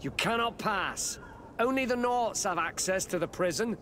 You cannot pass. Only the norts have access to the prison.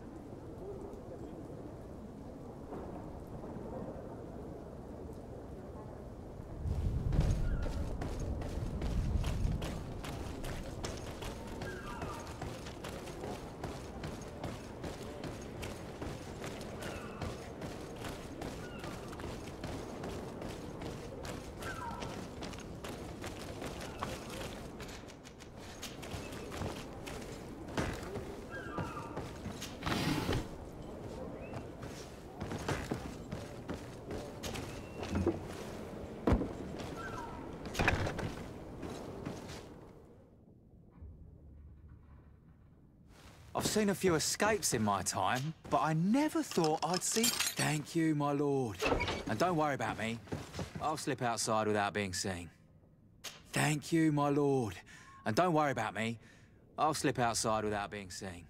seen a few escapes in my time, but I never thought I'd see... Thank you, my lord. And don't worry about me. I'll slip outside without being seen. Thank you, my lord. And don't worry about me. I'll slip outside without being seen.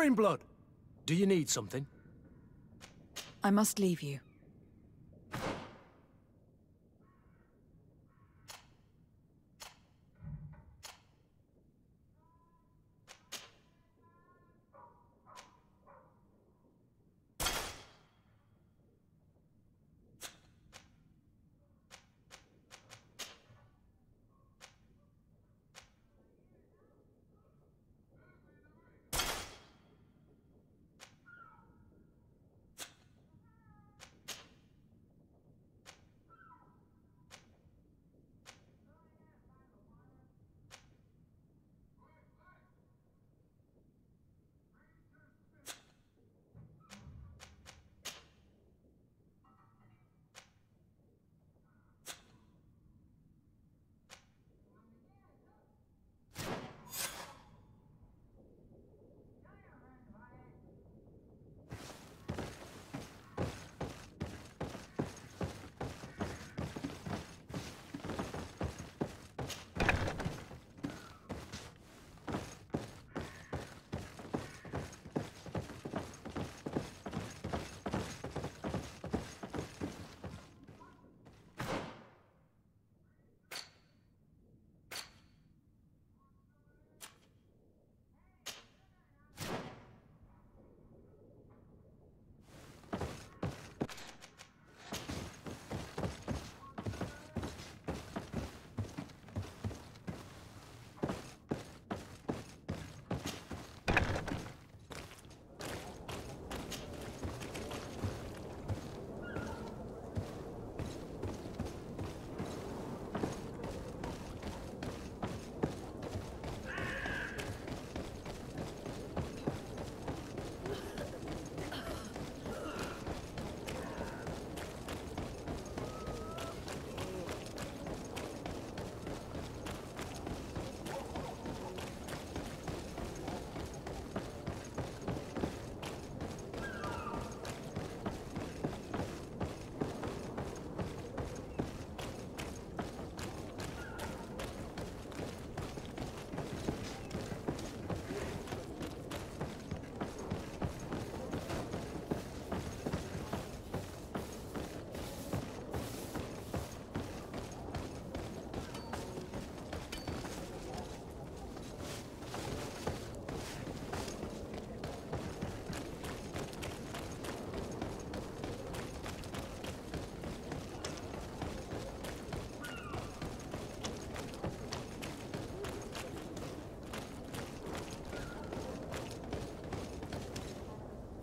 Greenblood! Do you need something? I must leave you.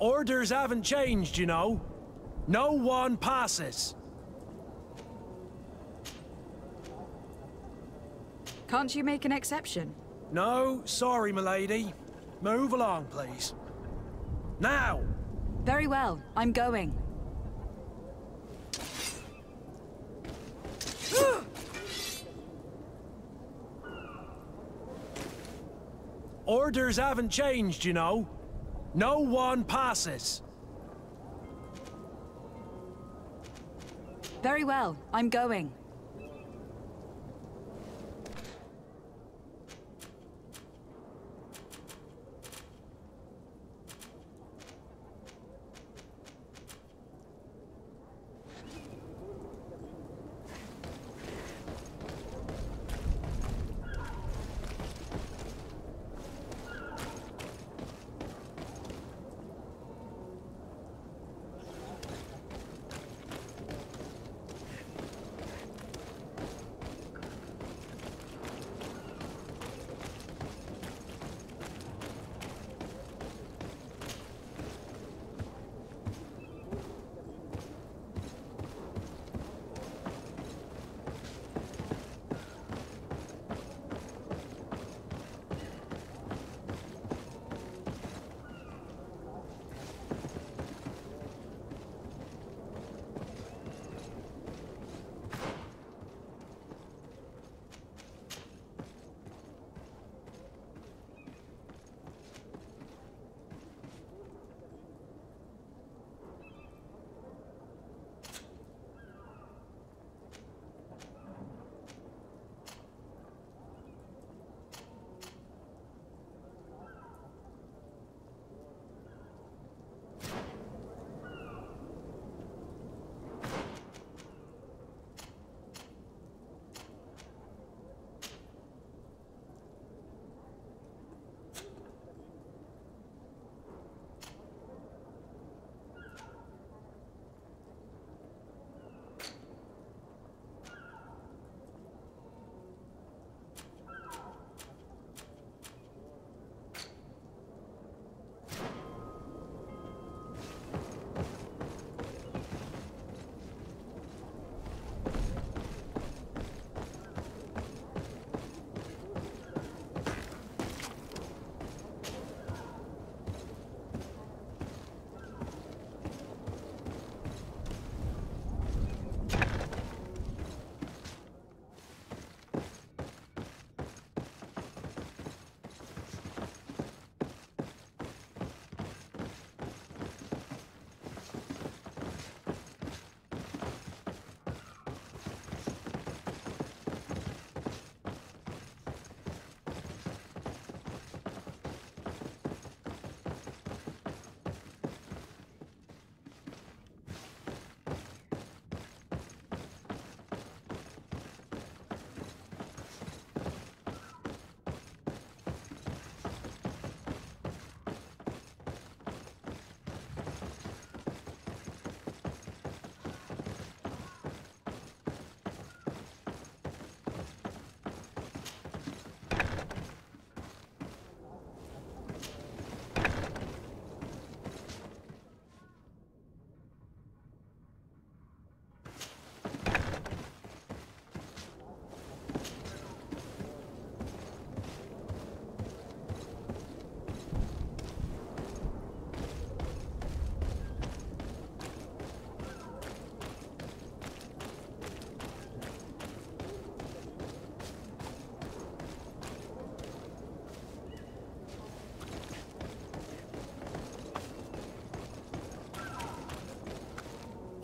Orders haven't changed, you know. No one passes. Can't you make an exception? No, sorry, milady. Move along, please. Now! Very well. I'm going. Orders haven't changed, you know. No one passes. Very well, I'm going.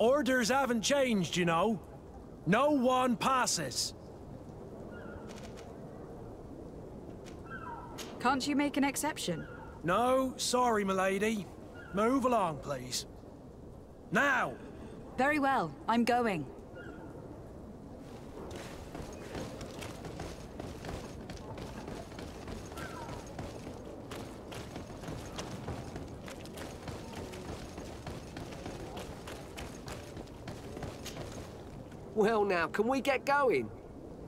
Orders haven't changed, you know. No one passes. Can't you make an exception? No, sorry, lady. Move along, please. Now! Very well, I'm going. well now. Can we get going?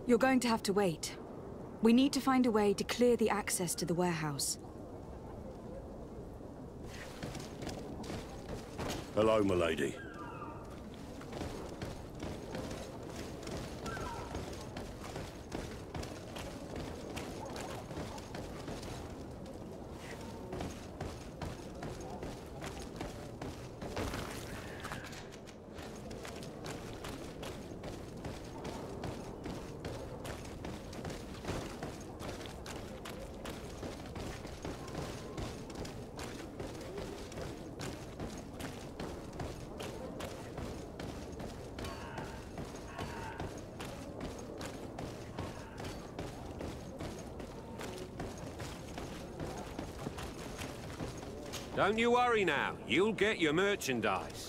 You're going to have to wait. We need to find a way to clear the access to the warehouse. Hello, my lady. Don't you worry now. You'll get your merchandise.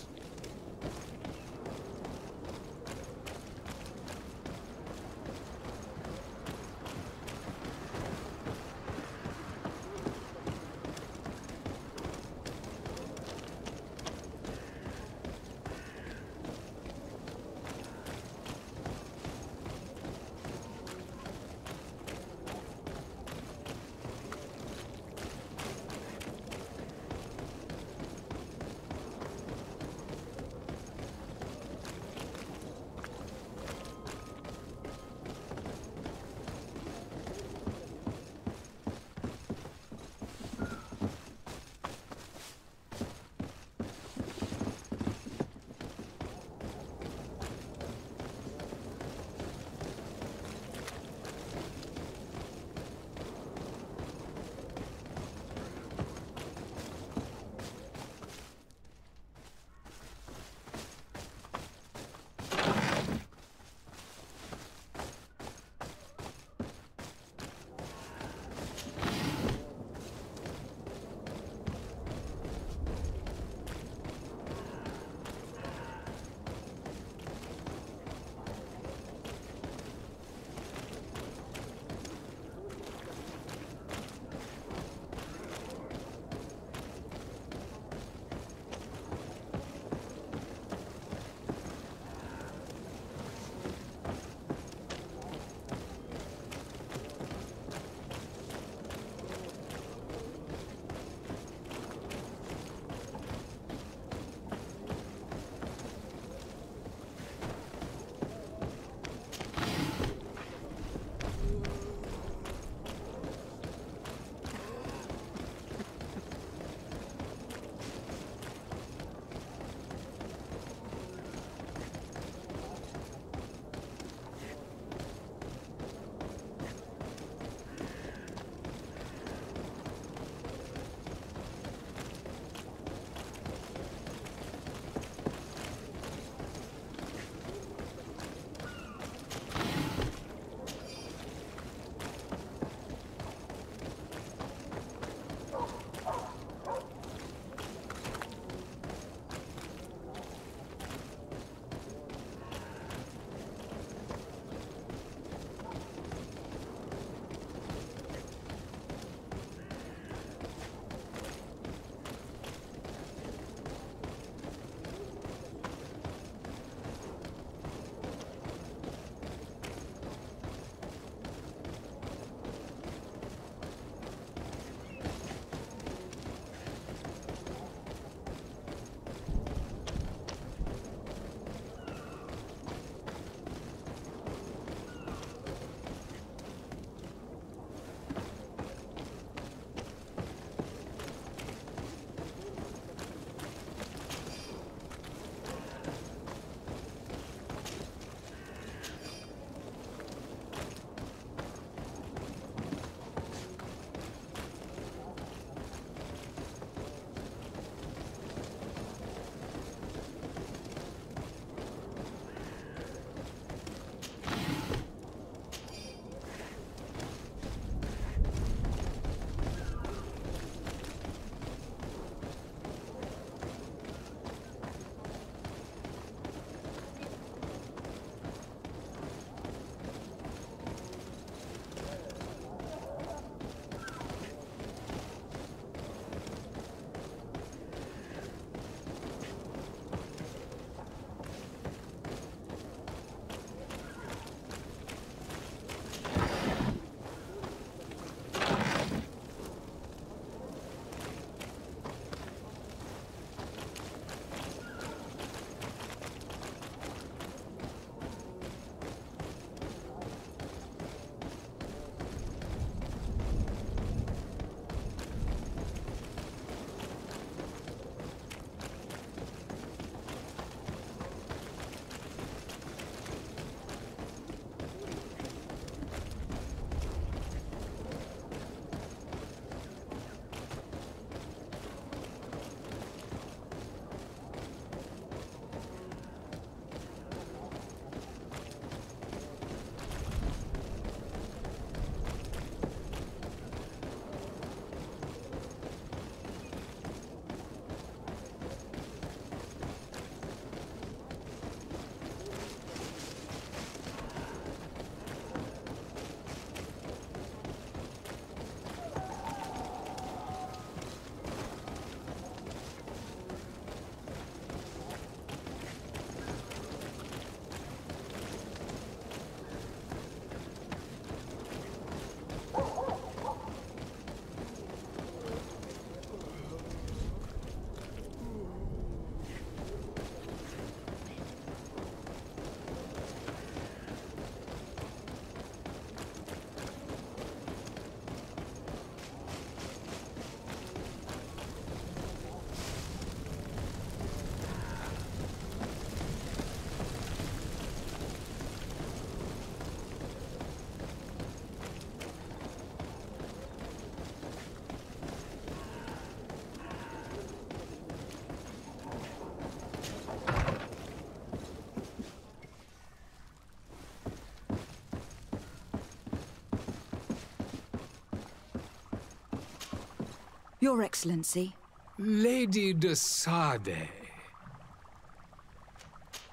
Your Excellency. Lady de Sade.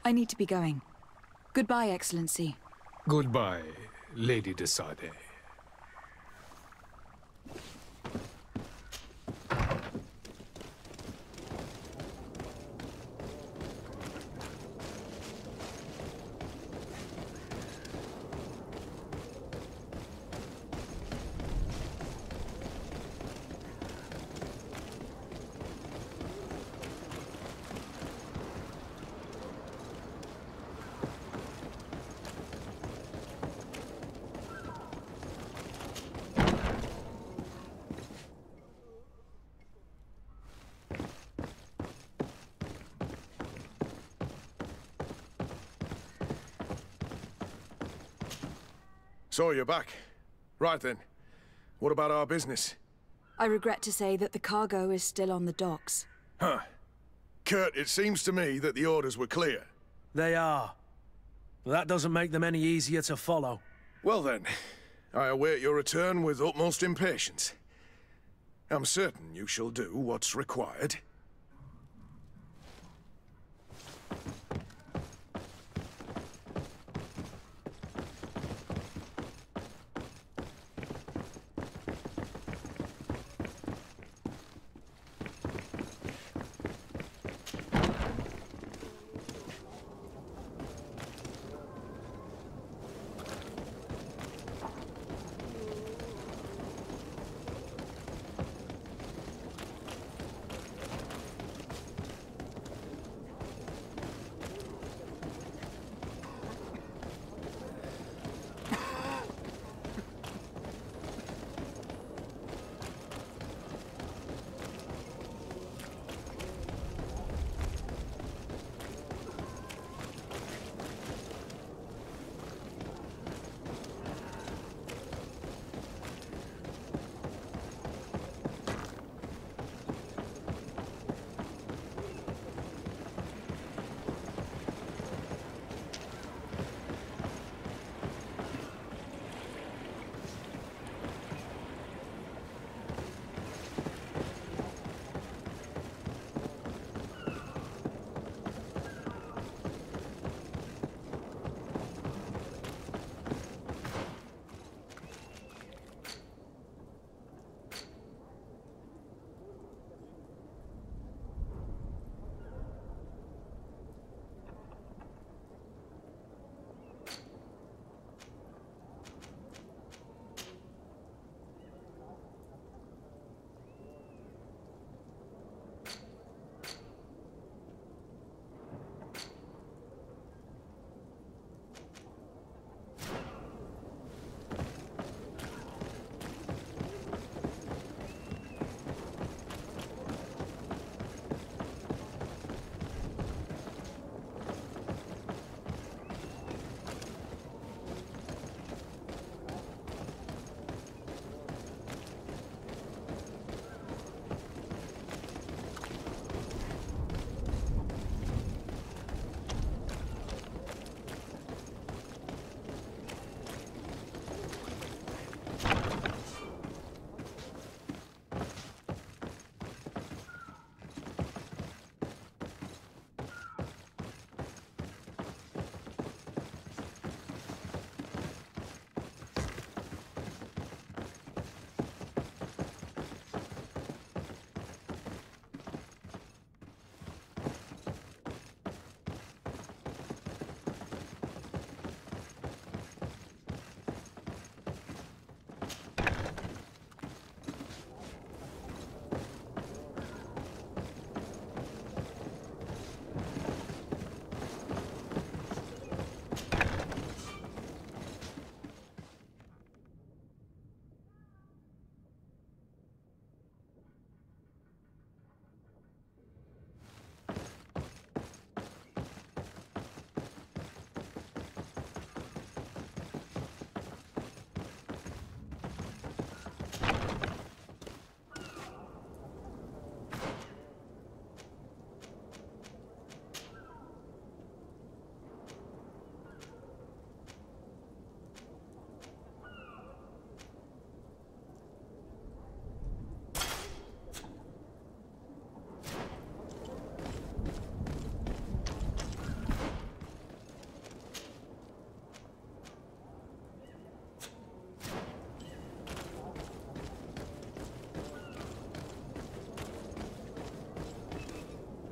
I need to be going. Goodbye, Excellency. Goodbye, Lady de Sade. So you're back. Right then. What about our business? I regret to say that the cargo is still on the docks. Huh. Kurt, it seems to me that the orders were clear. They are. That doesn't make them any easier to follow. Well then, I await your return with utmost impatience. I'm certain you shall do what's required.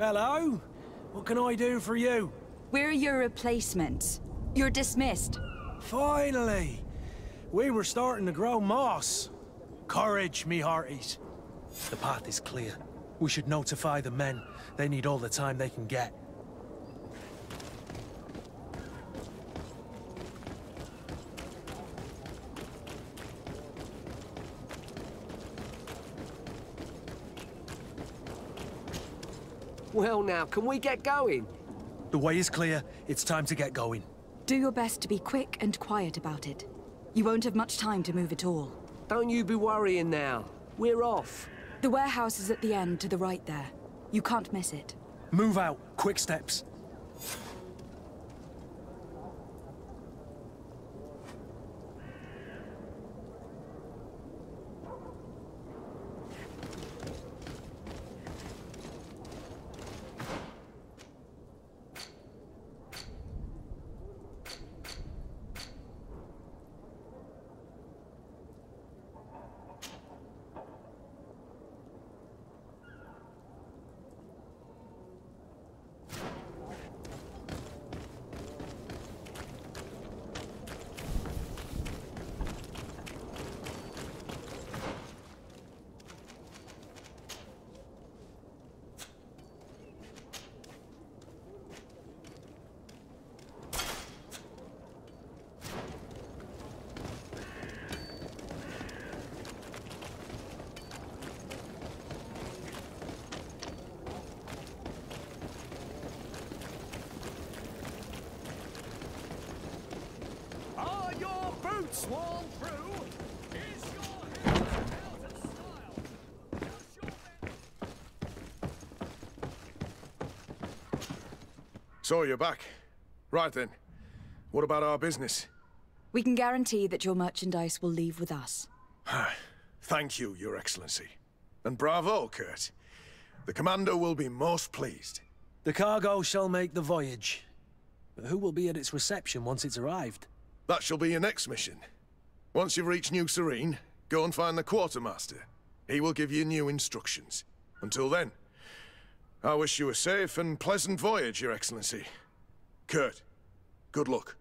Hello? What can I do for you? We're your replacements. You're dismissed. Finally! We were starting to grow moss. Courage, me hearties. The path is clear. We should notify the men. They need all the time they can get. now. Can we get going? The way is clear. It's time to get going. Do your best to be quick and quiet about it. You won't have much time to move at all. Don't you be worrying now. We're off. The warehouse is at the end to the right there. You can't miss it. Move out. Quick steps. So you're back. Right then. What about our business? We can guarantee that your merchandise will leave with us. Ah, thank you, Your Excellency. And bravo, Kurt. The commander will be most pleased. The cargo shall make the voyage. But who will be at its reception once it's arrived? That shall be your next mission. Once you've reached New Serene, go and find the Quartermaster. He will give you new instructions. Until then, I wish you a safe and pleasant voyage, Your Excellency. Kurt, good luck.